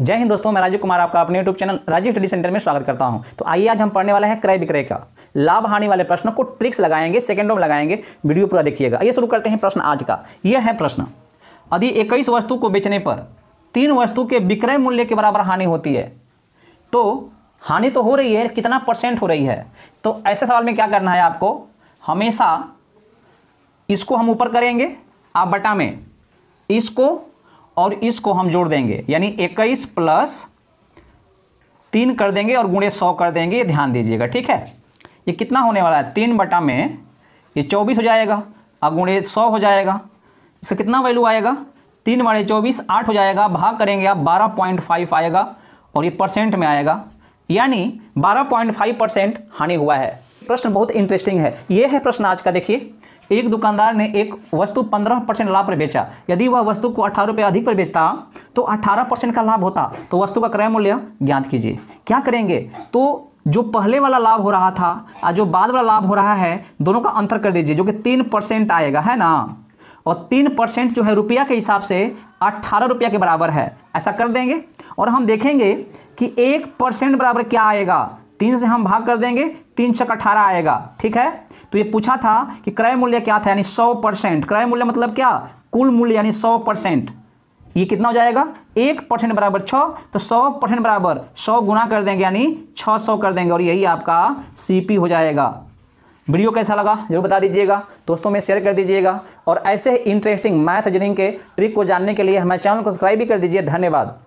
जय हिंद दोस्तों मैं राजीव कुमार आपका अपने YouTube channel Rajiv study centre में स्वागत करता हूं तो आइए आज हम पढ़ने वाले हैं क्रय विक्रय का लाभ हानि वाले प्रश्न को ट्रिक्स लगाएंगे सेकेंडों में लगाएंगे वीडियो पूरा देखिएगा ये शुरू करते हैं प्रश्न आज का यह है प्रश्न यदि इक्कीस वस्तु को बेचने पर तीन वस्तु के विक्रय मूल्य के बराबर हानि होती है तो हानि तो हो रही है कितना परसेंट हो रही है तो ऐसे सवाल में क्या करना है आपको हमेशा इसको हम ऊपर करेंगे आप बटा में इसको और इसको हम जोड़ देंगे यानी इक्कीस प्लस तीन कर देंगे और गुणे सौ कर देंगे ये ध्यान दीजिएगा ठीक है ये कितना होने वाला है तीन बटा में ये चौबीस हो जाएगा और गुणे सौ हो जाएगा इससे कितना वैल्यू आएगा तीन बड़े चौबीस आठ हो जाएगा भाग करेंगे आप बारह पॉइंट फाइव आएगा और ये परसेंट में आएगा यानी बारह पॉइंट फाइव परसेंट हानि हुआ है प्रश्न बहुत इंटरेस्टिंग है ये है प्रश्न आज का देखिए एक दुकानदार ने एक वस्तु पंद्रह परसेंट लाभ पर बेचा यदि वह वस्तु को अठारह रुपये अधिक पर बेचता तो अठारह परसेंट का लाभ होता तो वस्तु का क्रय मूल्य ज्ञात कीजिए क्या करेंगे तो जो पहले वाला लाभ हो रहा था और जो बाद वाला लाभ हो रहा है दोनों का अंतर कर दीजिए जो कि तीन परसेंट आएगा है ना और तीन परसेंट जो है रुपया के हिसाब से अट्ठारह रुपया के बराबर है ऐसा कर देंगे और हम देखेंगे कि एक परसेंट बराबर क्या आएगा तीन से हम भाग कर देंगे तीन छक अठारह आएगा ठीक है तो ये पूछा था कि क्रय मूल्य क्या था यानी सौ परसेंट क्रय मूल्य मतलब क्या कुल मूल्य यानी सौ परसेंट ये कितना हो जाएगा एक परसेंट बराबर छ तो सौ परसेंट बराबर सौ गुना कर देंगे यानी छ सौ कर देंगे और यही आपका सीपी हो जाएगा वीडियो कैसा लगा जरूर बता दीजिएगा दोस्तों में शेयर कर दीजिएगा और ऐसे इंटरेस्टिंग मैथ इंजीनियरिंग के ट्रिक को जानने के लिए हमारे चैनल को सब्सक्राइब भी कर दीजिए धन्यवाद